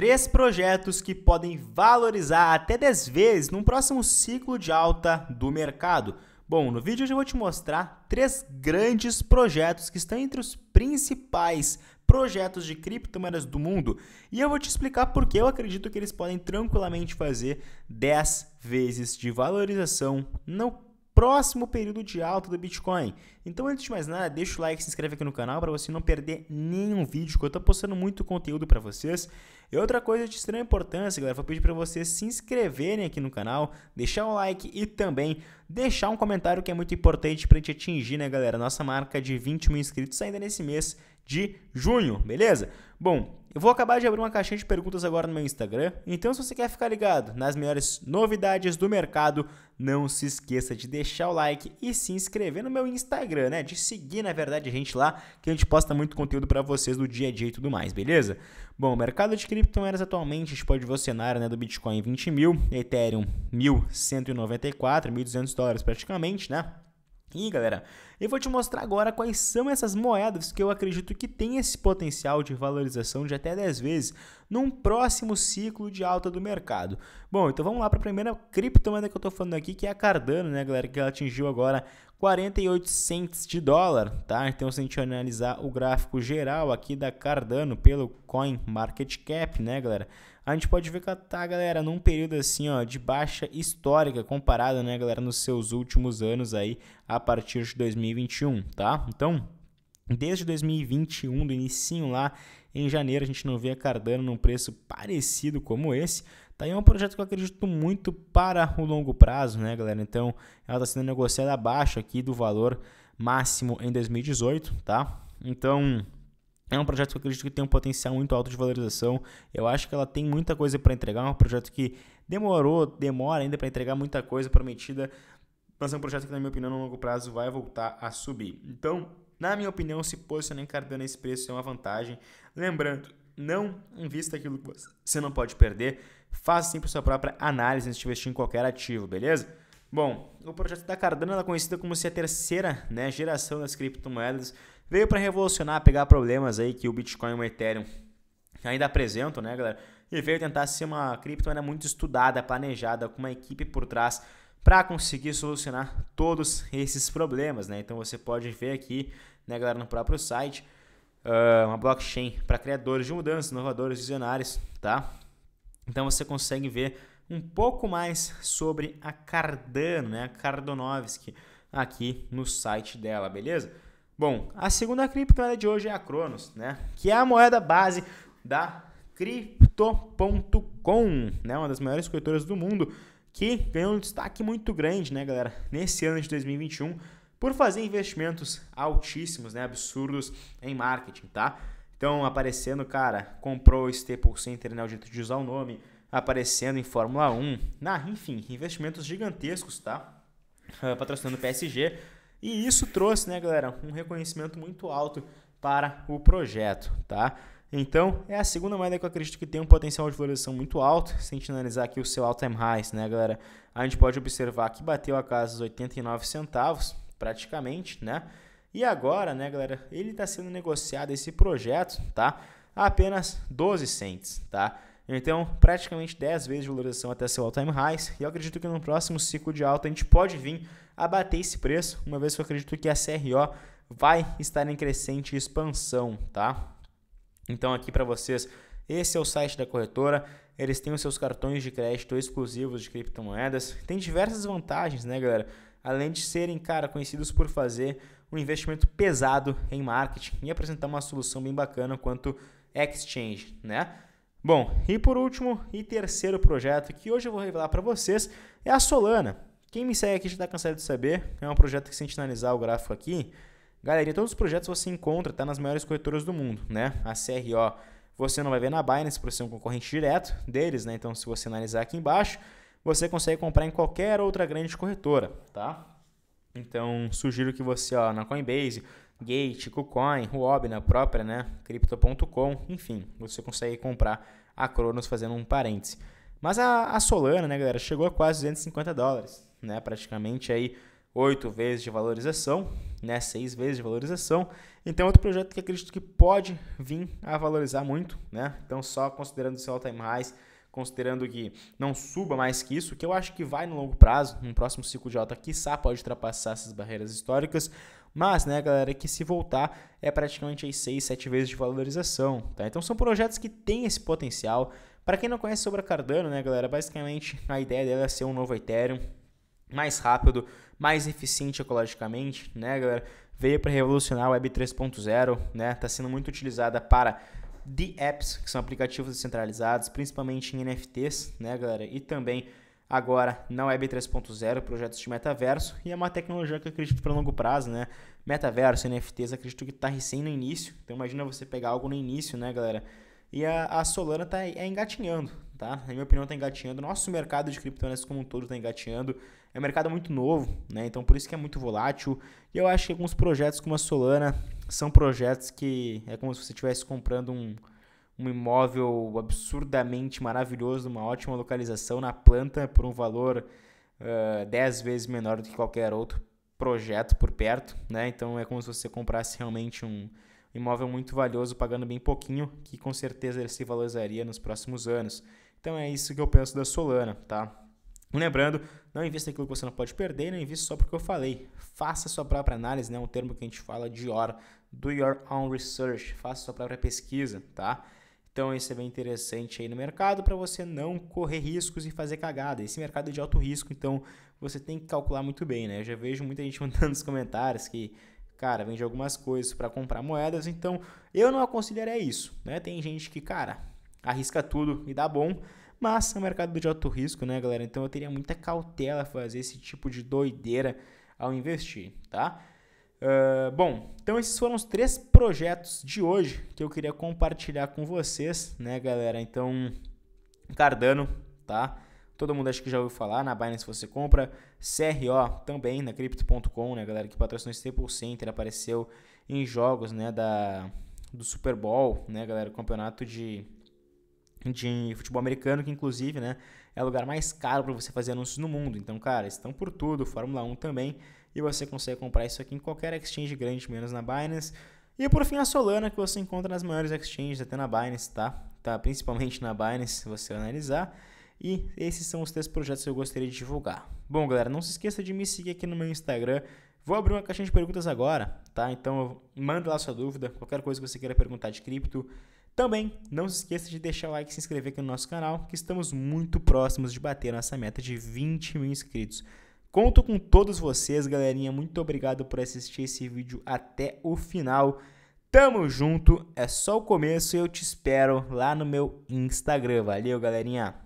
três projetos que podem valorizar até 10 vezes no próximo ciclo de alta do mercado. Bom, no vídeo eu vou te mostrar três grandes projetos que estão entre os principais projetos de criptomoedas do mundo e eu vou te explicar porque eu acredito que eles podem tranquilamente fazer 10 vezes de valorização no próximo período de alta do Bitcoin. Então, antes de mais nada, deixa o like, se inscreve aqui no canal para você não perder nenhum vídeo, que eu estou postando muito conteúdo para vocês. E outra coisa de extrema importância, galera, vou pedir para vocês se inscreverem aqui no canal, deixar um like e também deixar um comentário que é muito importante para a gente atingir, né, galera, nossa marca de 20 mil inscritos ainda nesse mês de junho, beleza? Bom, eu vou acabar de abrir uma caixinha de perguntas agora no meu Instagram, então se você quer ficar ligado nas melhores novidades do mercado, não se esqueça de deixar o like e se inscrever no meu Instagram, né? De seguir, na verdade, a gente lá, que a gente posta muito conteúdo para vocês do dia a dia e tudo mais, beleza? Bom, mercado de criptomoedas atualmente, a gente pode ver o cenário né, do Bitcoin 20 mil, Ethereum 1.194, 1.200 dólares praticamente, né? E galera, eu vou te mostrar agora quais são essas moedas que eu acredito que tem esse potencial de valorização de até 10 vezes num próximo ciclo de alta do mercado. Bom, então vamos lá para a primeira criptomoeda que eu estou falando aqui, que é a Cardano, né, galera, que ela atingiu agora 48 cents de dólar, tá? Então se a gente analisar o gráfico geral aqui da Cardano pelo Coin Market Cap, né, galera? a gente pode ver que ela tá, galera, num período assim, ó, de baixa histórica comparada, né, galera, nos seus últimos anos aí, a partir de 2021, tá? Então, desde 2021, do início lá, em janeiro, a gente não vê a Cardano num preço parecido como esse, Tá aí é um projeto que eu acredito muito para o longo prazo, né, galera? Então, ela está sendo negociada abaixo aqui do valor máximo em 2018, tá? Então, é um projeto que eu acredito que tem um potencial muito alto de valorização. Eu acho que ela tem muita coisa para entregar. É um projeto que demorou, demora ainda para entregar muita coisa prometida. Mas é um projeto que, na minha opinião, no longo prazo vai voltar a subir. Então, na minha opinião, se posicionar em Cardano esse preço é uma vantagem. Lembrando, não invista aquilo que você não pode perder. Faça sempre sua própria análise antes de investir em qualquer ativo, beleza? Bom, o projeto da Cardano é conhecida como ser a terceira né, geração das criptomoedas Veio para revolucionar, pegar problemas aí que o Bitcoin e o Ethereum ainda apresentam, né, galera? E veio tentar ser uma criptomoeda muito estudada, planejada, com uma equipe por trás para conseguir solucionar todos esses problemas, né? Então você pode ver aqui, né, galera, no próprio site, ah, uma blockchain para criadores de mudanças, inovadores, visionários, tá? Então você consegue ver um pouco mais sobre a Cardano, né, a Cardonovski, aqui no site dela, beleza? Bom, a segunda criptomoeda de hoje é a Cronos, né? Que é a moeda base da Crypto.com, né? Uma das maiores corretoras do mundo, que ganhou um destaque muito grande, né, galera? Nesse ano de 2021, por fazer investimentos altíssimos, né? Absurdos em marketing, tá? Então, aparecendo, cara, comprou o Staples Center, né? O jeito de usar o nome, aparecendo em Fórmula 1, na, enfim, investimentos gigantescos, tá? Ah, patrocinando o PSG e isso trouxe, né, galera, um reconhecimento muito alto para o projeto, tá? Então, é a segunda moeda que eu acredito que tem um potencial de valorização muito alto. Se a gente analisar aqui o seu all-time highs, né, galera? A gente pode observar que bateu a casa dos 89 centavos, praticamente, né? E agora, né, galera, ele está sendo negociado, esse projeto, tá? A apenas 12 cents, tá? Então, praticamente 10 vezes de valorização até seu all-time highs. E eu acredito que no próximo ciclo de alta a gente pode vir a bater esse preço, uma vez que eu acredito que a CRO vai estar em crescente expansão, tá? Então, aqui para vocês, esse é o site da corretora. Eles têm os seus cartões de crédito exclusivos de criptomoedas. Tem diversas vantagens, né, galera? Além de serem, cara, conhecidos por fazer um investimento pesado em marketing e apresentar uma solução bem bacana quanto exchange, né? Bom, e por último e terceiro projeto que hoje eu vou revelar para vocês é a Solana. Quem me segue aqui já está cansado de saber, é um projeto que se a gente analisar o gráfico aqui, galerinha, todos os projetos você encontra tá nas maiores corretoras do mundo, né? A CRO você não vai ver na Binance por ser um concorrente direto deles, né? Então se você analisar aqui embaixo, você consegue comprar em qualquer outra grande corretora, tá? Então sugiro que você, ó, na Coinbase, Gate, KuCoin, Huobi na né, própria, né? Crypto.com, enfim, você consegue comprar a Cronos fazendo um parêntese. Mas a, a, Solana, né, galera, chegou a quase 250 dólares, né? Praticamente aí 8 vezes de valorização, né? 6 vezes de valorização. Então, outro projeto que acredito que pode vir a valorizar muito, né? Então, só considerando seu all-time highs, considerando que não suba mais que isso, que eu acho que vai no longo prazo, no próximo ciclo de alta, quiçá pode ultrapassar essas barreiras históricas. Mas, né, galera, que se voltar é praticamente aí 6, 7 vezes de valorização, tá? Então são projetos que têm esse potencial. Para quem não conhece sobre a Cardano, né, galera, basicamente a ideia dela é ser um novo Ethereum, mais rápido, mais eficiente ecologicamente, né, galera? Veio para revolucionar a Web 3.0, né? Tá sendo muito utilizada para de apps, que são aplicativos descentralizados, principalmente em NFTs, né, galera? E também Agora, não é B3.0, projetos de metaverso, e é uma tecnologia que eu acredito para longo prazo, né? Metaverso, NFTs, acredito que está recém no início. Então imagina você pegar algo no início, né, galera? E a, a Solana está é engatinhando, tá? Na minha opinião, está engatinhando. Nosso mercado de criptomoedas como um todo está engatinhando. É um mercado muito novo, né? Então por isso que é muito volátil. E eu acho que alguns projetos como a Solana são projetos que é como se você estivesse comprando um um imóvel absurdamente maravilhoso, uma ótima localização na planta por um valor uh, vezes menor do que qualquer outro projeto por perto, né? Então é como se você comprasse realmente um imóvel muito valioso pagando bem pouquinho, que com certeza ele se valorizaria nos próximos anos. Então é isso que eu penso da Solana, tá? Lembrando, não invista aquilo que você não pode perder, não invista só porque eu falei. Faça sua própria análise, né? Um termo que a gente fala de hora, do your own research, faça sua própria pesquisa, tá? Então isso é bem interessante aí no mercado para você não correr riscos e fazer cagada. Esse mercado é de alto risco, então você tem que calcular muito bem, né? Eu já vejo muita gente mandando nos comentários que, cara, vende algumas coisas para comprar moedas, então eu não aconselharia isso, né? Tem gente que, cara, arrisca tudo e dá bom, mas é um mercado de alto risco, né, galera? Então eu teria muita cautela fazer esse tipo de doideira ao investir, tá? Ah, bom, então esses foram os três projetos de hoje que eu queria compartilhar com vocês, né, galera? Então, Cardano, tá? Todo mundo acho que já ouviu falar, na Binance você compra, CRO também, na Crypto.com, né, galera, que patrocinou Staple Center, apareceu em jogos, né, da, do Super Bowl, né, galera, campeonato de, de futebol americano, que inclusive, né, é o lugar mais caro para você fazer anúncios no mundo. Então, cara, estão por tudo, Fórmula 1 também, e você consegue comprar isso aqui em qualquer exchange grande, menos na Binance. E por fim a Solana, que você encontra nas maiores exchanges, até na Binance, tá? Tá principalmente na Binance, se você analisar. E esses são os três projetos que eu gostaria de divulgar. Bom, galera, não se esqueça de me seguir aqui no meu Instagram. Vou abrir uma caixinha de perguntas agora, tá? Então manda lá sua dúvida, qualquer coisa que você queira perguntar de cripto. Também não se esqueça de deixar o like e se inscrever aqui no nosso canal, que estamos muito próximos de bater nossa meta de 20 mil inscritos. Conto com todos vocês, galerinha. Muito obrigado por assistir esse vídeo até o final. Tamo junto, é só o começo e eu te espero lá no meu Instagram. Valeu, galerinha!